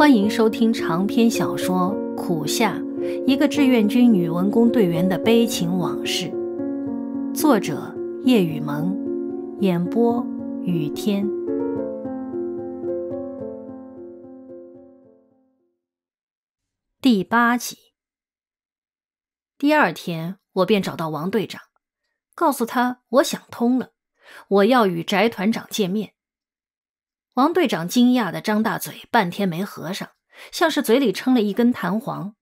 欢迎收听长篇小说《苦夏》，一个志愿军女文工队员的悲情往事。作者：叶雨萌，演播：雨天。第八集。第二天，我便找到王队长，告诉他我想通了，我要与翟团长见面。王队长惊讶的张大嘴，半天没合上，像是嘴里撑了一根弹簧。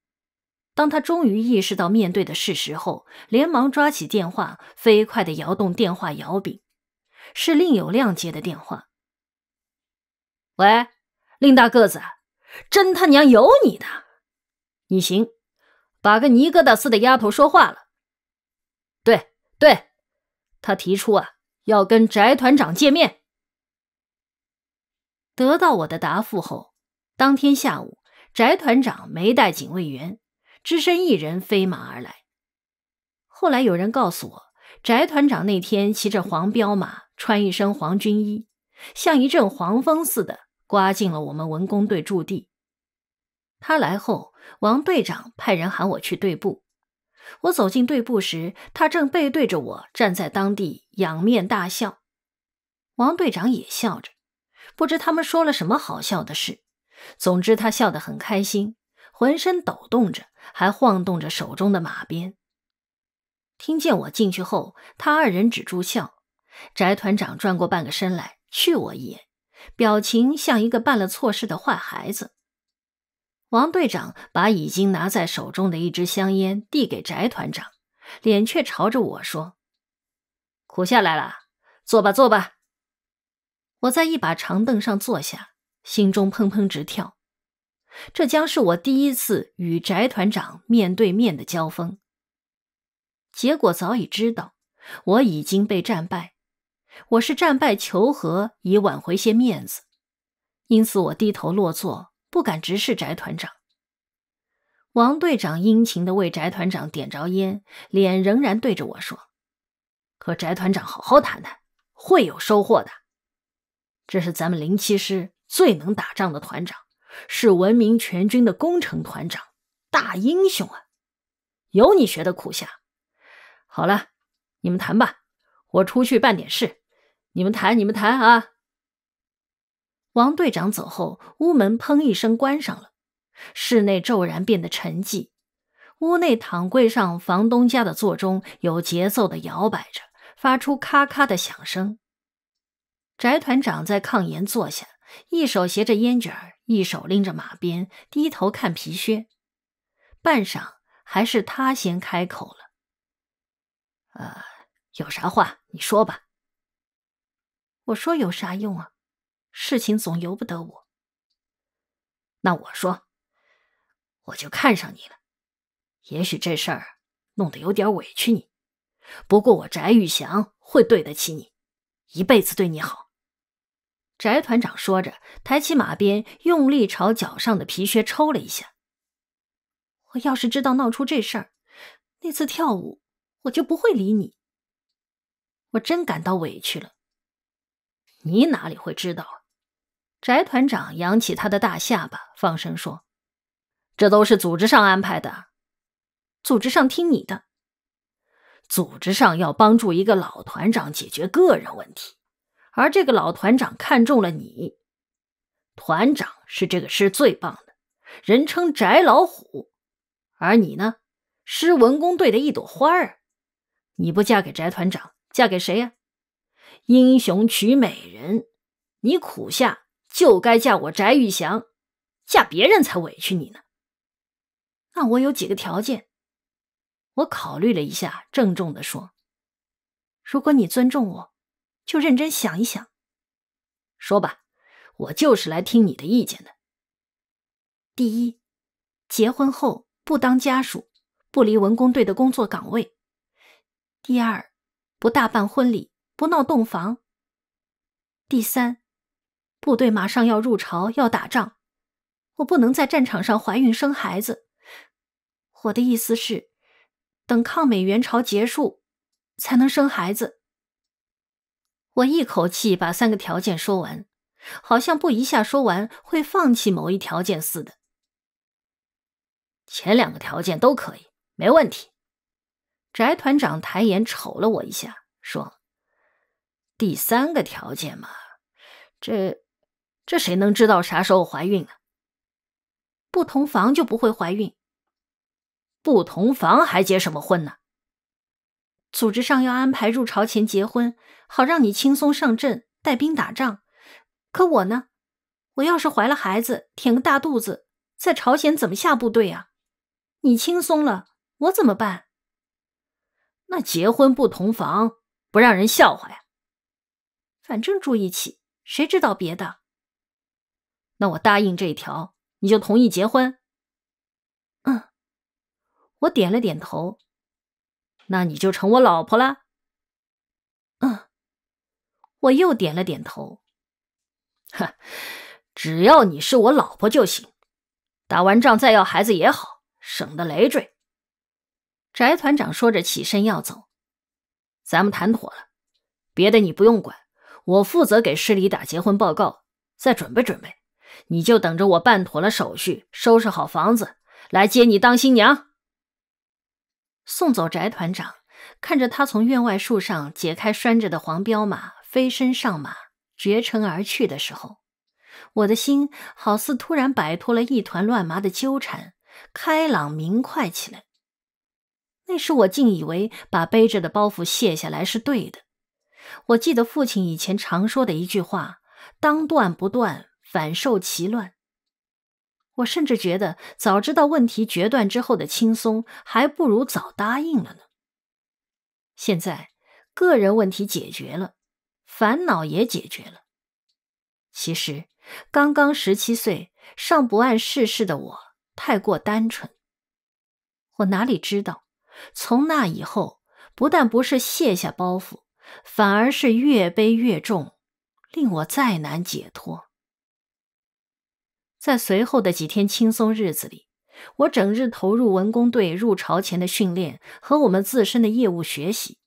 当他终于意识到面对的事实后，连忙抓起电话，飞快的摇动电话摇柄。是令有亮接的电话。喂，令大个子，真他娘有你的！你行，把个泥疙瘩似的丫头说话了。对对，他提出啊，要跟翟团长见面。得到我的答复后，当天下午，翟团长没带警卫员，只身一人飞马而来。后来有人告诉我，翟团长那天骑着黄骠马，穿一身黄军衣，像一阵黄风似的刮进了我们文工队驻地。他来后，王队长派人喊我去队部。我走进队部时，他正背对着我站在当地，仰面大笑。王队长也笑着。不知他们说了什么好笑的事，总之他笑得很开心，浑身抖动着，还晃动着手中的马鞭。听见我进去后，他二人止住笑，翟团长转过半个身来，觑我一眼，表情像一个办了错事的坏孩子。王队长把已经拿在手中的一支香烟递给翟团长，脸却朝着我说：“苦下来了，坐吧，坐吧。”我在一把长凳上坐下，心中砰砰直跳。这将是我第一次与翟团长面对面的交锋。结果早已知道，我已经被战败。我是战败求和，以挽回些面子。因此，我低头落座，不敢直视翟团长。王队长殷勤地为翟团长点着烟，脸仍然对着我说：“和翟团长好好谈谈，会有收获的。”这是咱们零七师最能打仗的团长，是闻名全军的工程团长，大英雄啊！有你学的苦相。好了，你们谈吧，我出去办点事。你们谈，你们谈啊。王队长走后，屋门砰一声关上了，室内骤然变得沉寂。屋内躺柜上房东家的座钟有节奏的摇摆着，发出咔咔的响声。翟团长在炕沿坐下，一手携着烟卷一手拎着马鞭，低头看皮靴。半晌，还是他先开口了：“呃，有啥话你说吧。我说有啥用啊？事情总由不得我。那我说，我就看上你了。也许这事儿弄得有点委屈你，不过我翟玉祥会对得起你，一辈子对你好。”翟团长说着，抬起马鞭，用力朝脚上的皮靴抽了一下。我要是知道闹出这事儿，那次跳舞我就不会理你。我真感到委屈了。你哪里会知道？翟团长扬起他的大下巴，放声说：“这都是组织上安排的，组织上听你的。组织上要帮助一个老团长解决个人问题。”而这个老团长看中了你，团长是这个师最棒的，人称翟老虎，而你呢，师文工队的一朵花儿，你不嫁给翟团长，嫁给谁呀？英雄娶美人，你苦下就该嫁我翟玉祥，嫁别人才委屈你呢。那我有几个条件，我考虑了一下，郑重的说，如果你尊重我。就认真想一想，说吧，我就是来听你的意见的。第一，结婚后不当家属，不离文工队的工作岗位；第二，不大办婚礼，不闹洞房；第三，部队马上要入朝要打仗，我不能在战场上怀孕生孩子。我的意思是，等抗美援朝结束，才能生孩子。我一口气把三个条件说完，好像不一下说完会放弃某一条件似的。前两个条件都可以，没问题。翟团长抬眼瞅了我一下，说：“第三个条件嘛，这，这谁能知道啥时候怀孕呢？不同房就不会怀孕，不同房还结什么婚呢？”组织上要安排入朝前结婚，好让你轻松上阵带兵打仗。可我呢？我要是怀了孩子，填个大肚子，在朝鲜怎么下部队啊？你轻松了，我怎么办？那结婚不同房，不让人笑话呀。反正住一起，谁知道别的？那我答应这一条，你就同意结婚。嗯，我点了点头。那你就成我老婆了。嗯，我又点了点头。哈，只要你是我老婆就行，打完仗再要孩子也好，省得累赘。翟团长说着起身要走，咱们谈妥了，别的你不用管，我负责给市里打结婚报告，再准备准备，你就等着我办妥了手续，收拾好房子来接你当新娘。送走翟团长，看着他从院外树上解开拴着的黄骠马，飞身上马，绝尘而去的时候，我的心好似突然摆脱了一团乱麻的纠缠，开朗明快起来。那时我竟以为把背着的包袱卸下来是对的。我记得父亲以前常说的一句话：“当断不断，反受其乱。”我甚至觉得，早知道问题决断之后的轻松，还不如早答应了呢。现在，个人问题解决了，烦恼也解决了。其实，刚刚十七岁，尚不谙世事的我，太过单纯。我哪里知道，从那以后，不但不是卸下包袱，反而是越背越重，令我再难解脱。在随后的几天轻松日子里，我整日投入文工队入朝前的训练和我们自身的业务学习。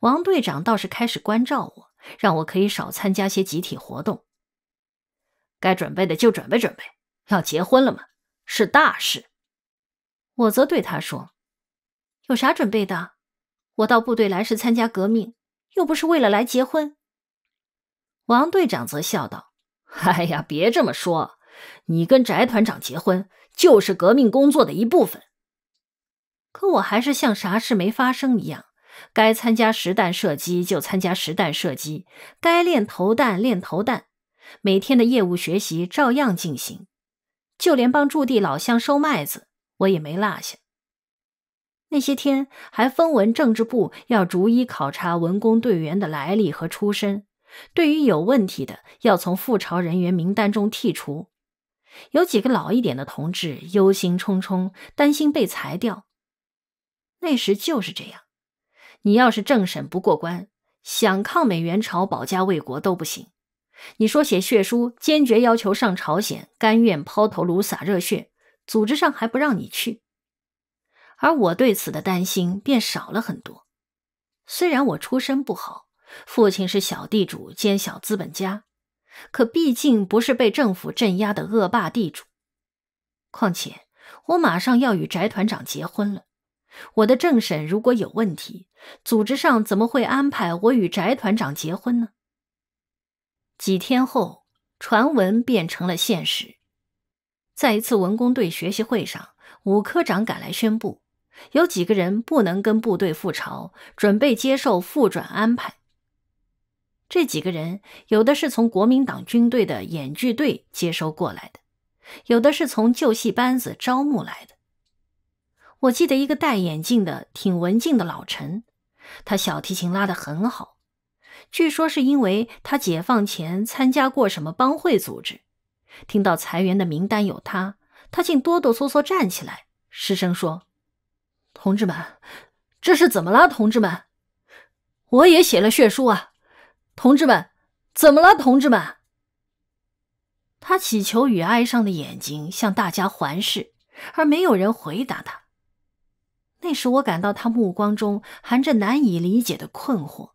王队长倒是开始关照我，让我可以少参加些集体活动。该准备的就准备准备，要结婚了嘛，是大事。我则对他说：“有啥准备的？我到部队来是参加革命，又不是为了来结婚。”王队长则笑道：“哎呀，别这么说。”你跟翟团长结婚就是革命工作的一部分，可我还是像啥事没发生一样，该参加实弹射击就参加实弹射击，该练投弹练投弹，每天的业务学习照样进行，就连帮驻地老乡收麦子我也没落下。那些天还分文政治部要逐一考察文工队员的来历和出身，对于有问题的要从复朝人员名单中剔除。有几个老一点的同志忧心忡忡，担心被裁掉。那时就是这样，你要是政审不过关，想抗美援朝、保家卫国都不行。你说写血书，坚决要求上朝鲜，甘愿抛头颅、洒热血，组织上还不让你去。而我对此的担心便少了很多。虽然我出身不好，父亲是小地主兼小资本家。可毕竟不是被政府镇压的恶霸地主，况且我马上要与翟团长结婚了，我的政审如果有问题，组织上怎么会安排我与翟团长结婚呢？几天后，传闻变成了现实，在一次文工队学习会上，武科长赶来宣布，有几个人不能跟部队复朝，准备接受复转安排。这几个人，有的是从国民党军队的演剧队接收过来的，有的是从旧戏班子招募来的。我记得一个戴眼镜的、挺文静的老陈，他小提琴拉得很好。据说是因为他解放前参加过什么帮会组织，听到裁员的名单有他，他竟哆哆嗦嗦站起来，失声说：“同志们，这是怎么了？同志们，我也写了血书啊！”同志们，怎么了？同志们，他乞求与哀伤的眼睛向大家环视，而没有人回答他。那时我感到他目光中含着难以理解的困惑，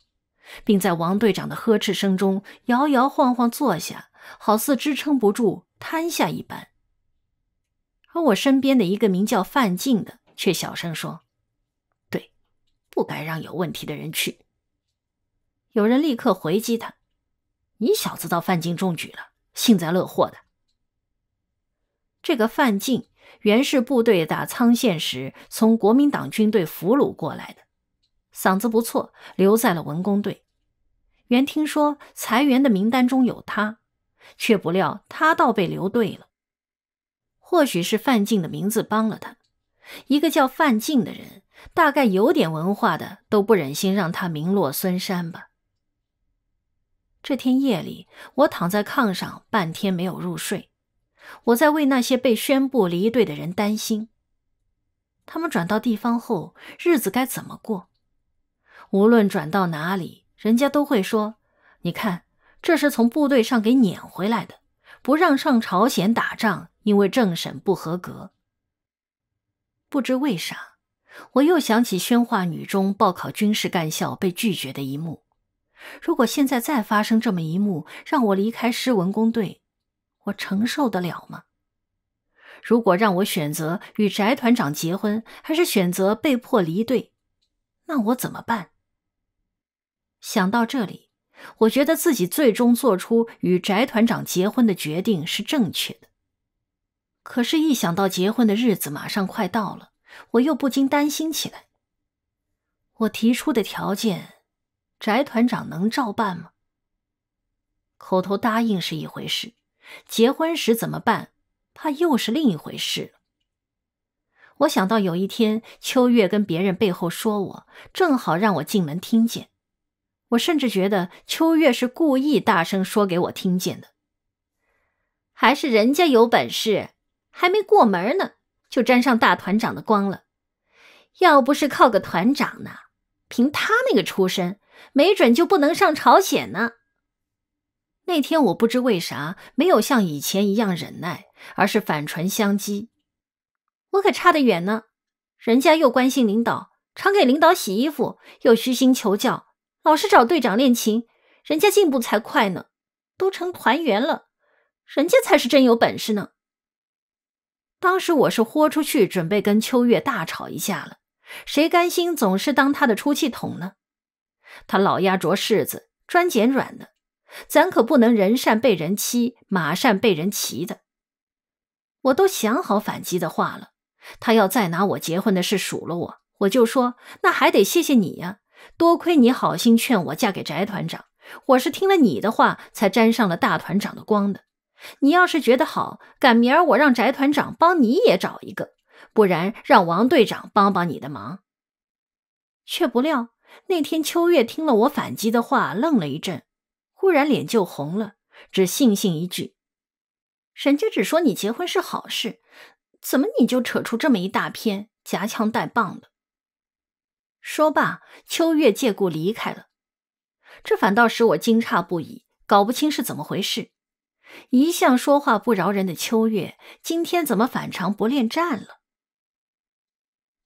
并在王队长的呵斥声中摇摇晃晃坐下，好似支撑不住瘫下一般。而我身边的一个名叫范进的却小声说：“对，不该让有问题的人去。”有人立刻回击他：“你小子倒范进中举了，幸灾乐祸的。”这个范进原是部队打沧县时从国民党军队俘虏过来的，嗓子不错，留在了文工队。原听说裁员的名单中有他，却不料他倒被留队了。或许是范进的名字帮了他，一个叫范进的人，大概有点文化的都不忍心让他名落孙山吧。这天夜里，我躺在炕上半天没有入睡。我在为那些被宣布离队的人担心，他们转到地方后日子该怎么过？无论转到哪里，人家都会说：“你看，这是从部队上给撵回来的，不让上朝鲜打仗，因为政审不合格。”不知为啥，我又想起宣化女中报考军事干校被拒绝的一幕。如果现在再发生这么一幕，让我离开诗文工队，我承受得了吗？如果让我选择与翟团长结婚，还是选择被迫离队，那我怎么办？想到这里，我觉得自己最终做出与翟团长结婚的决定是正确的。可是，一想到结婚的日子马上快到了，我又不禁担心起来。我提出的条件。翟团长能照办吗？口头答应是一回事，结婚时怎么办？怕又是另一回事了。我想到有一天秋月跟别人背后说我，正好让我进门听见。我甚至觉得秋月是故意大声说给我听见的，还是人家有本事，还没过门呢，就沾上大团长的光了。要不是靠个团长呢，凭他那个出身。没准就不能上朝鲜呢。那天我不知为啥没有像以前一样忍耐，而是反唇相讥。我可差得远呢，人家又关心领导，常给领导洗衣服，又虚心求教，老是找队长练琴，人家进步才快呢，都成团员了，人家才是真有本事呢。当时我是豁出去准备跟秋月大吵一架了，谁甘心总是当他的出气筒呢？他老鸭啄柿子，专捡软的。咱可不能人善被人欺，马善被人骑的。我都想好反击的话了。他要再拿我结婚的事数落我，我就说那还得谢谢你呀，多亏你好心劝我嫁给翟团长，我是听了你的话才沾上了大团长的光的。你要是觉得好，赶明儿我让翟团长帮你也找一个，不然让王队长帮帮你的忙。却不料。那天秋月听了我反击的话，愣了一阵，忽然脸就红了，只悻悻一句：“人家只说你结婚是好事，怎么你就扯出这么一大篇夹枪带棒的？”说罢，秋月借故离开了。这反倒使我惊诧不已，搞不清是怎么回事。一向说话不饶人的秋月，今天怎么反常不恋战了？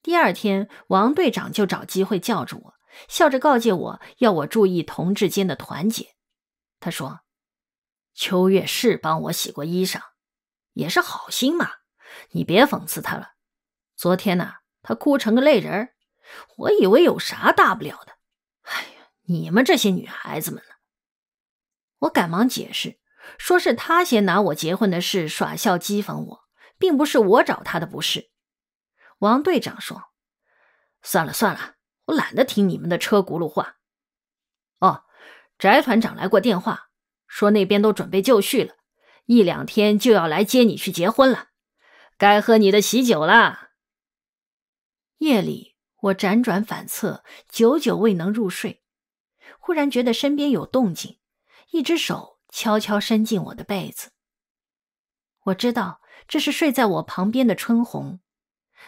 第二天，王队长就找机会叫住我。笑着告诫我，要我注意同志间的团结。他说：“秋月是帮我洗过衣裳，也是好心嘛。你别讽刺她了。昨天呢，她哭成个泪人儿，我以为有啥大不了的。哎呀，你们这些女孩子们呢？”我赶忙解释，说是他先拿我结婚的事耍笑讥讽我，并不是我找他的不是。王队长说：“算了算了。”懒得听你们的车轱辘话。哦，翟团长来过电话，说那边都准备就绪了，一两天就要来接你去结婚了，该喝你的喜酒啦。夜里我辗转反侧，久久未能入睡，忽然觉得身边有动静，一只手悄悄伸进我的被子，我知道这是睡在我旁边的春红。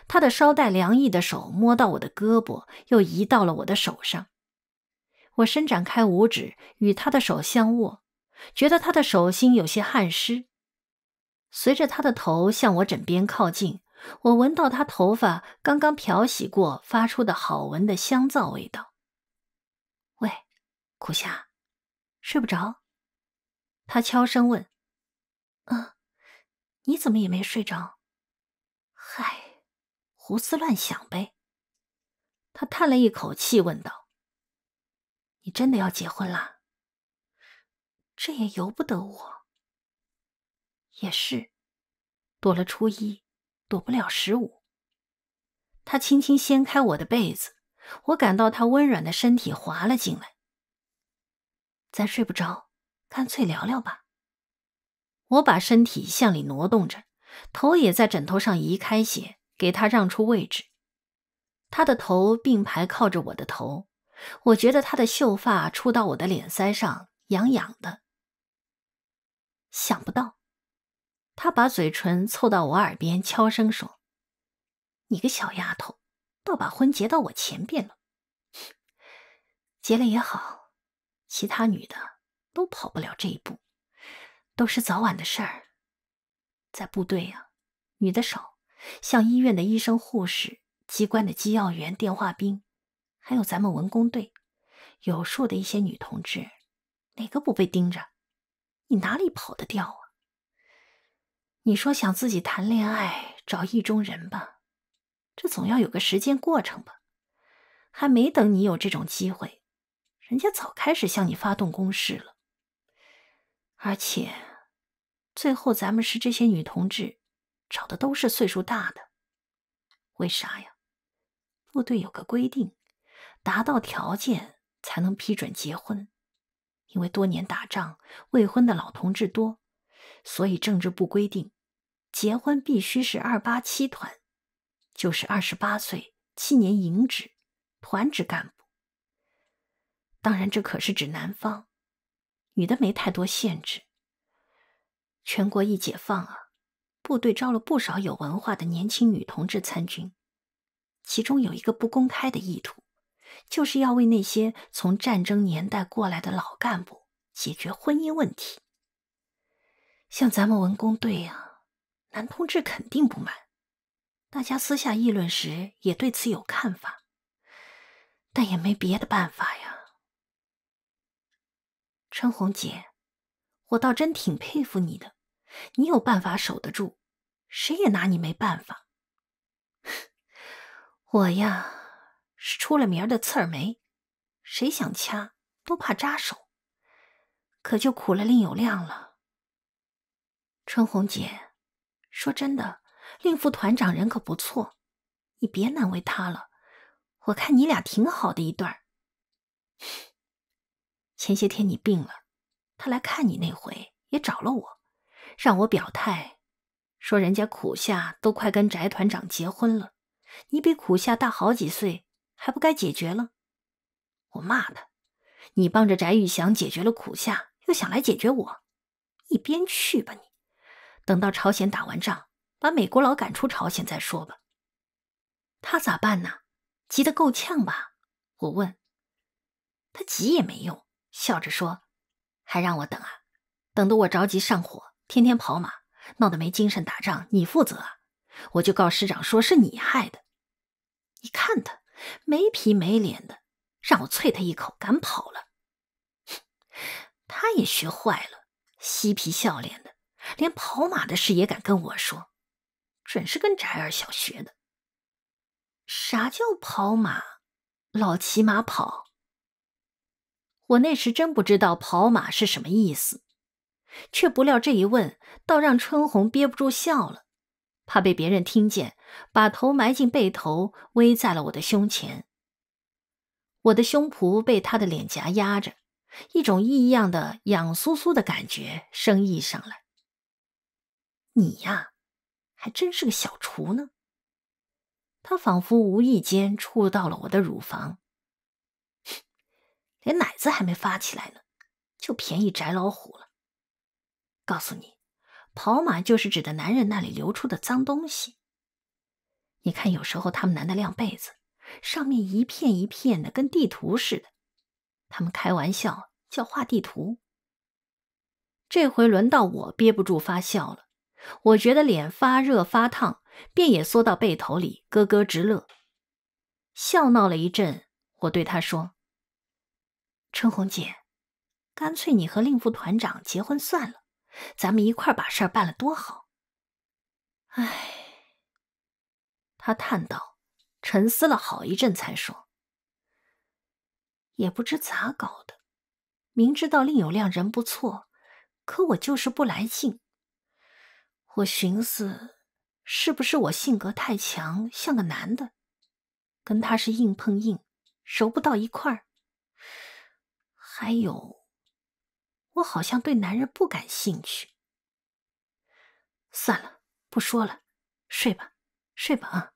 他的稍带凉意的手摸到我的胳膊，又移到了我的手上。我伸展开五指，与他的手相握，觉得他的手心有些汗湿。随着他的头向我枕边靠近，我闻到他头发刚刚漂洗过发出的好闻的香皂味道。喂，苦夏，睡不着？他悄声问。嗯，你怎么也没睡着？嗨。胡思乱想呗。他叹了一口气，问道：“你真的要结婚啦？这也由不得我。也是，躲了初一，躲不了十五。”他轻轻掀开我的被子，我感到他温软的身体滑了进来。咱睡不着，干脆聊聊吧。我把身体向里挪动着，头也在枕头上移开些。给他让出位置，他的头并排靠着我的头，我觉得他的秀发出到我的脸腮上，痒痒的。想不到，他把嘴唇凑到我耳边，悄声说：“你个小丫头，倒把婚结到我前边了。结了也好，其他女的都跑不了这一步，都是早晚的事儿。在部队呀，女的少。”像医院的医生、护士，机关的机要员、电话兵，还有咱们文工队，有数的一些女同志，哪个不被盯着？你哪里跑得掉啊？你说想自己谈恋爱，找意中人吧，这总要有个时间过程吧？还没等你有这种机会，人家早开始向你发动攻势了。而且，最后咱们是这些女同志。找的都是岁数大的，为啥呀？部队有个规定，达到条件才能批准结婚。因为多年打仗，未婚的老同志多，所以政治部规定，结婚必须是二八七团，就是二十八岁七年营职团职干部。当然，这可是指男方，女的没太多限制。全国一解放啊！部队招了不少有文化的年轻女同志参军，其中有一个不公开的意图，就是要为那些从战争年代过来的老干部解决婚姻问题。像咱们文工队啊，男同志肯定不满，大家私下议论时也对此有看法，但也没别的办法呀。春红姐，我倒真挺佩服你的。你有办法守得住，谁也拿你没办法。我呀，是出了名的刺儿梅，谁想掐都怕扎手。可就苦了令有亮了。春红姐，说真的，令副团长人可不错，你别难为他了。我看你俩挺好的一对。前些天你病了，他来看你那回也找了我。让我表态，说人家苦夏都快跟翟团长结婚了，你比苦夏大好几岁，还不该解决了？我骂他：“你帮着翟玉祥解决了苦夏，又想来解决我，一边去吧你！等到朝鲜打完仗，把美国佬赶出朝鲜再说吧。”他咋办呢？急得够呛吧？我问他：“急也没用。”笑着说：“还让我等啊？等得我着急上火。”天天跑马，闹得没精神打仗，你负责，我就告师长说是你害的。你看他没皮没脸的，让我啐他一口，赶跑了。他也学坏了，嬉皮笑脸的，连跑马的事也敢跟我说，准是跟翟二小学的。啥叫跑马？老骑马跑。我那时真不知道跑马是什么意思。却不料这一问，倒让春红憋不住笑了，怕被别人听见，把头埋进被头，偎在了我的胸前。我的胸脯被她的脸颊压着，一种异样的痒酥酥的感觉升溢上来。你呀，还真是个小厨呢。她仿佛无意间触到了我的乳房，连奶子还没发起来呢，就便宜翟老虎了。告诉你，跑马就是指的男人那里流出的脏东西。你看，有时候他们男的晾被子，上面一片一片的，跟地图似的。他们开玩笑叫画地图。这回轮到我憋不住发笑了，我觉得脸发热发烫，便也缩到被头里咯咯直乐。笑闹了一阵，我对他说：“春红姐，干脆你和令副团长结婚算了。”咱们一块儿把事儿办了多好！唉，他叹道，沉思了好一阵才说：“也不知咋搞的，明知道另有亮人不错，可我就是不来劲。我寻思，是不是我性格太强，像个男的，跟他是硬碰硬，熟不到一块儿？还有……”我好像对男人不感兴趣。算了，不说了，睡吧，睡吧啊！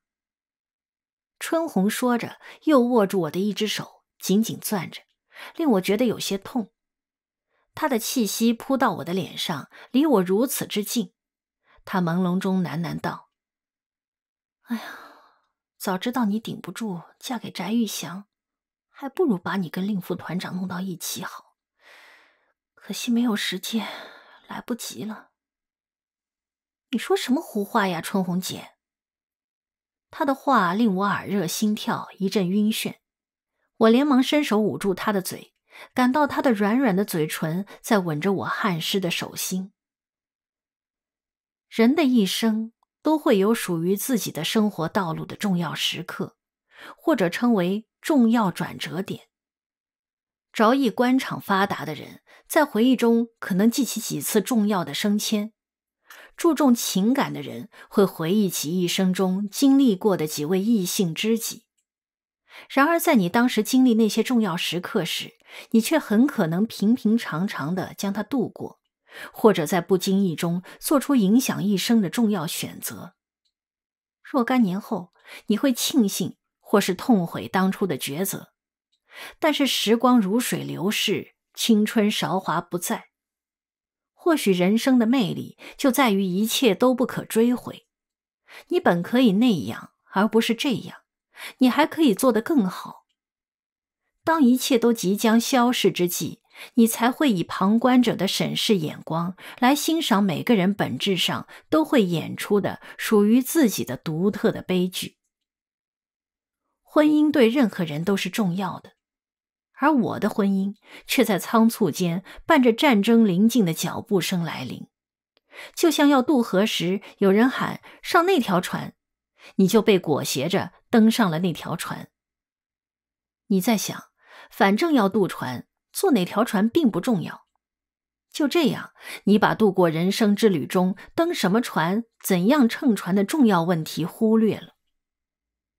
春红说着，又握住我的一只手，紧紧攥着，令我觉得有些痛。他的气息扑到我的脸上，离我如此之近。他朦胧中喃喃道：“哎呀，早知道你顶不住，嫁给翟玉祥，还不如把你跟令副团长弄到一起好。”可惜没有时间，来不及了。你说什么胡话呀，春红姐？他的话令我耳热心跳，一阵晕眩。我连忙伸手捂住他的嘴，感到他的软软的嘴唇在吻着我汗湿的手心。人的一生都会有属于自己的生活道路的重要时刻，或者称为重要转折点。着意官场发达的人，在回忆中可能记起几次重要的升迁；注重情感的人会回忆起一生中经历过的几位异性知己。然而，在你当时经历那些重要时刻时，你却很可能平平常常地将它度过，或者在不经意中做出影响一生的重要选择。若干年后，你会庆幸，或是痛悔当初的抉择。但是时光如水流逝，青春韶华不在。或许人生的魅力就在于一切都不可追回。你本可以那样，而不是这样，你还可以做得更好。当一切都即将消逝之际，你才会以旁观者的审视眼光来欣赏每个人本质上都会演出的属于自己的独特的悲剧。婚姻对任何人都是重要的。而我的婚姻却在仓促间，伴着战争临近的脚步声来临，就像要渡河时，有人喊上那条船，你就被裹挟着登上了那条船。你在想，反正要渡船，坐哪条船并不重要。就这样，你把度过人生之旅中登什么船、怎样乘船的重要问题忽略了，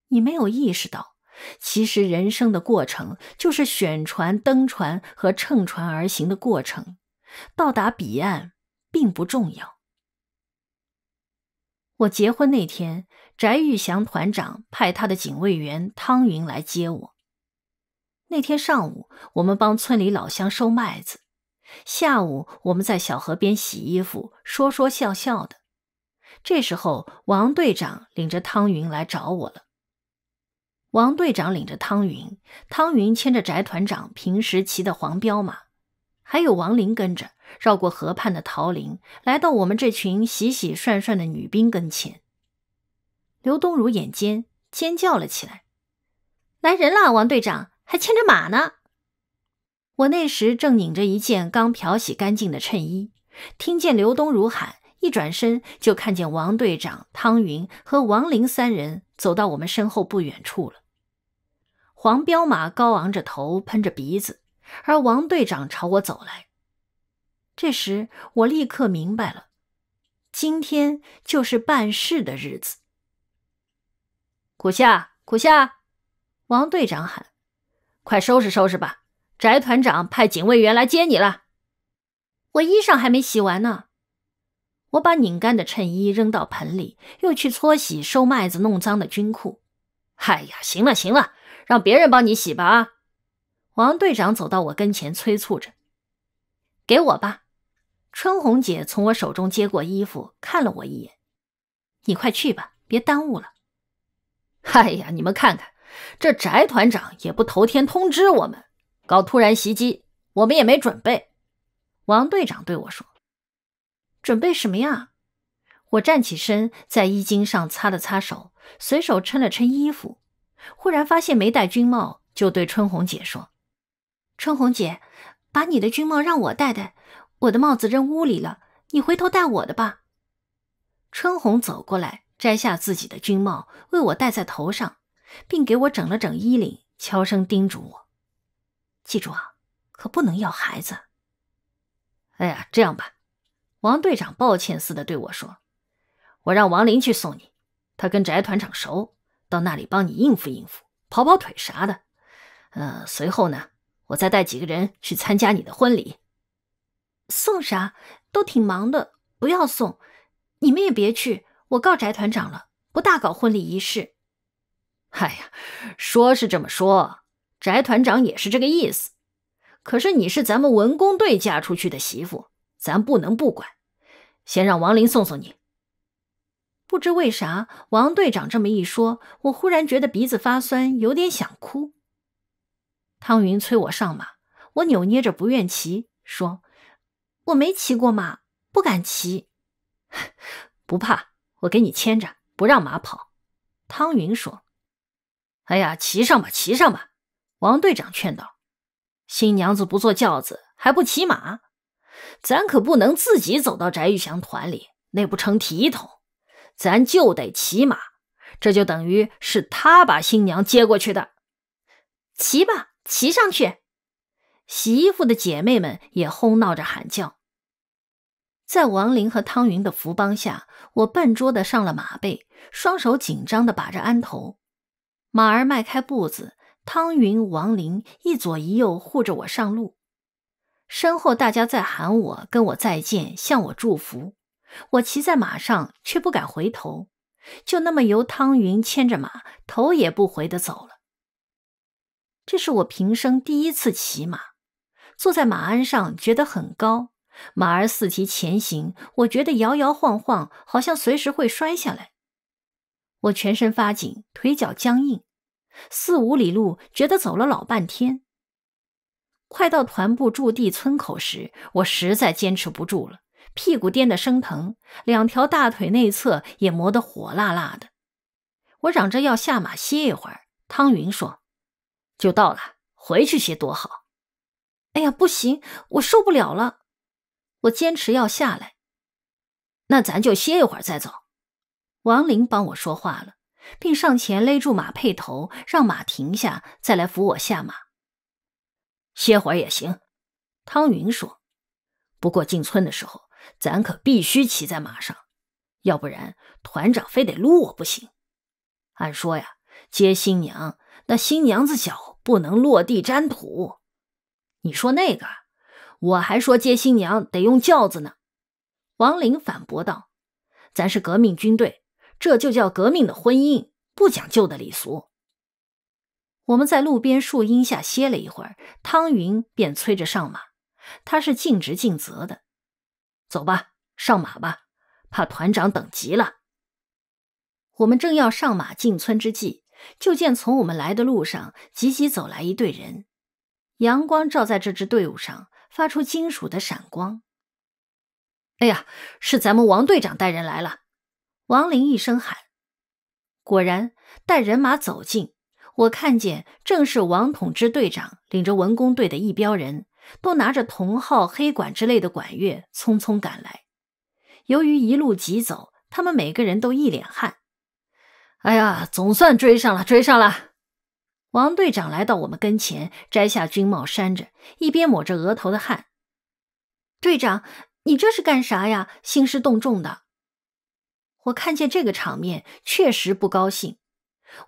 你没有意识到。其实，人生的过程就是选船、登船和乘船而行的过程。到达彼岸并不重要。我结婚那天，翟玉祥团长派他的警卫员汤云来接我。那天上午，我们帮村里老乡收麦子；下午，我们在小河边洗衣服，说说笑笑的。这时候，王队长领着汤云来找我了。王队长领着汤云，汤云牵着翟团长平时骑的黄骠马，还有王林跟着，绕过河畔的桃林，来到我们这群洗洗涮涮的女兵跟前。刘东如眼尖，尖叫了起来：“来人啦！王队长还牵着马呢！”我那时正拧着一件刚漂洗干净的衬衣，听见刘东如喊，一转身就看见王队长、汤云和王林三人走到我们身后不远处了。黄骠马高昂着头，喷着鼻子，而王队长朝我走来。这时，我立刻明白了，今天就是办事的日子。苦夏，苦夏！王队长喊：“快收拾收拾吧，翟团长派警卫员来接你了。”我衣裳还没洗完呢。我把拧干的衬衣扔到盆里，又去搓洗收麦子弄脏的军裤。哎呀，行了，行了。让别人帮你洗吧啊！王队长走到我跟前，催促着：“给我吧。”春红姐从我手中接过衣服，看了我一眼：“你快去吧，别耽误了。”哎呀，你们看看，这翟团长也不头天通知我们，搞突然袭击，我们也没准备。”王队长对我说：“准备什么呀？”我站起身，在衣襟上擦了擦手，随手抻了抻衣服。忽然发现没戴军帽，就对春红姐说：“春红姐，把你的军帽让我戴戴。我的帽子扔屋里了，你回头戴我的吧。”春红走过来，摘下自己的军帽，为我戴在头上，并给我整了整衣领，悄声叮嘱我：“记住啊，可不能要孩子。”哎呀，这样吧，王队长抱歉似的对我说：“我让王林去送你，他跟翟团长熟。”到那里帮你应付应付，跑跑腿啥的。呃，随后呢，我再带几个人去参加你的婚礼。送啥？都挺忙的，不要送。你们也别去，我告翟团长了，不大搞婚礼仪式。哎呀，说是这么说，翟团长也是这个意思。可是你是咱们文工队嫁出去的媳妇，咱不能不管。先让王林送送你。不知为啥，王队长这么一说，我忽然觉得鼻子发酸，有点想哭。汤云催我上马，我扭捏着不愿骑，说：“我没骑过马，不敢骑。”不怕，我给你牵着，不让马跑。”汤云说：“哎呀，骑上吧，骑上吧。”王队长劝道：“新娘子不坐轿子，还不骑马？咱可不能自己走到翟玉祥团里，那不成体统。”咱就得骑马，这就等于是他把新娘接过去的。骑吧，骑上去！洗衣服的姐妹们也哄闹着喊叫。在王林和汤云的扶帮下，我笨拙的上了马背，双手紧张的把着鞍头。马儿迈开步子，汤云、王林一左一右护着我上路。身后大家在喊我，跟我再见，向我祝福。我骑在马上，却不敢回头，就那么由汤云牵着马，头也不回的走了。这是我平生第一次骑马，坐在马鞍上觉得很高，马儿四蹄前行，我觉得摇摇晃晃，好像随时会摔下来。我全身发紧，腿脚僵硬，四五里路觉得走了老半天。快到团部驻地村口时，我实在坚持不住了。屁股颠得生疼，两条大腿内侧也磨得火辣辣的。我嚷着要下马歇一会儿。汤云说：“就到了，回去歇多好。”哎呀，不行，我受不了了！我坚持要下来。那咱就歇一会儿再走。王林帮我说话了，并上前勒住马辔头，让马停下，再来扶我下马。歇会儿也行，汤云说。不过进村的时候。咱可必须骑在马上，要不然团长非得撸我不行。按说呀，接新娘那新娘子脚不能落地沾土。你说那个，我还说接新娘得用轿子呢。王林反驳道：“咱是革命军队，这就叫革命的婚姻，不讲究的礼俗。”我们在路边树荫下歇了一会儿，汤云便催着上马。他是尽职尽责的。走吧，上马吧，怕团长等急了。我们正要上马进村之际，就见从我们来的路上急急走来一队人。阳光照在这支队伍上，发出金属的闪光。哎呀，是咱们王队长带人来了！王林一声喊，果然带人马走近。我看见正是王统之队长领着文工队的一标人。都拿着铜号、黑管之类的管乐，匆匆赶来。由于一路急走，他们每个人都一脸汗。哎呀，总算追上了，追上了！王队长来到我们跟前，摘下军帽扇着，一边抹着额头的汗。队长，你这是干啥呀？兴师动众的。我看见这个场面，确实不高兴。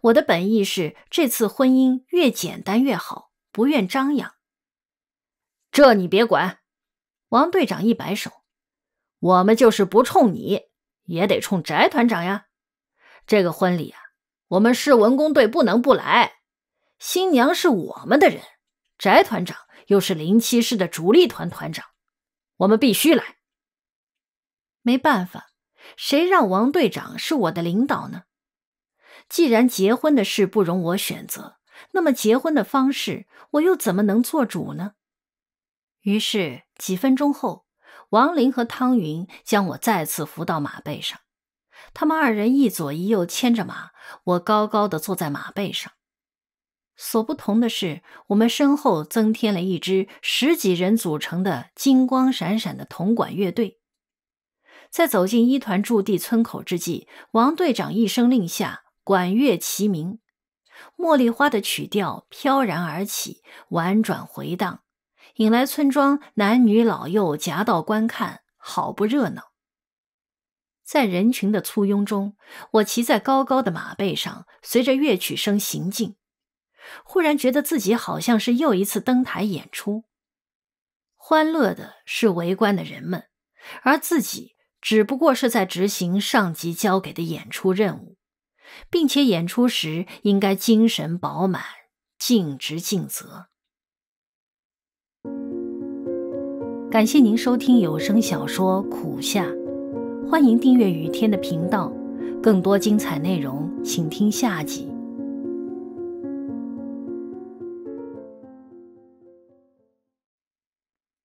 我的本意是，这次婚姻越简单越好，不愿张扬。这你别管，王队长一摆手，我们就是不冲你，也得冲翟团长呀。这个婚礼啊，我们市文工队不能不来。新娘是我们的人，翟团长又是零七师的主力团团长，我们必须来。没办法，谁让王队长是我的领导呢？既然结婚的事不容我选择，那么结婚的方式，我又怎么能做主呢？于是几分钟后，王林和汤云将我再次扶到马背上。他们二人一左一右牵着马，我高高的坐在马背上。所不同的是，我们身后增添了一支十几人组成的金光闪闪的铜管乐队。在走进一团驻地村口之际，王队长一声令下，管乐齐鸣，《茉莉花》的曲调飘然而起，婉转回荡。引来村庄男女老幼夹道观看，好不热闹。在人群的簇拥中，我骑在高高的马背上，随着乐曲声行进。忽然觉得自己好像是又一次登台演出。欢乐的是围观的人们，而自己只不过是在执行上级交给的演出任务，并且演出时应该精神饱满、尽职尽责。感谢您收听有声小说《苦夏》，欢迎订阅雨天的频道，更多精彩内容，请听下集。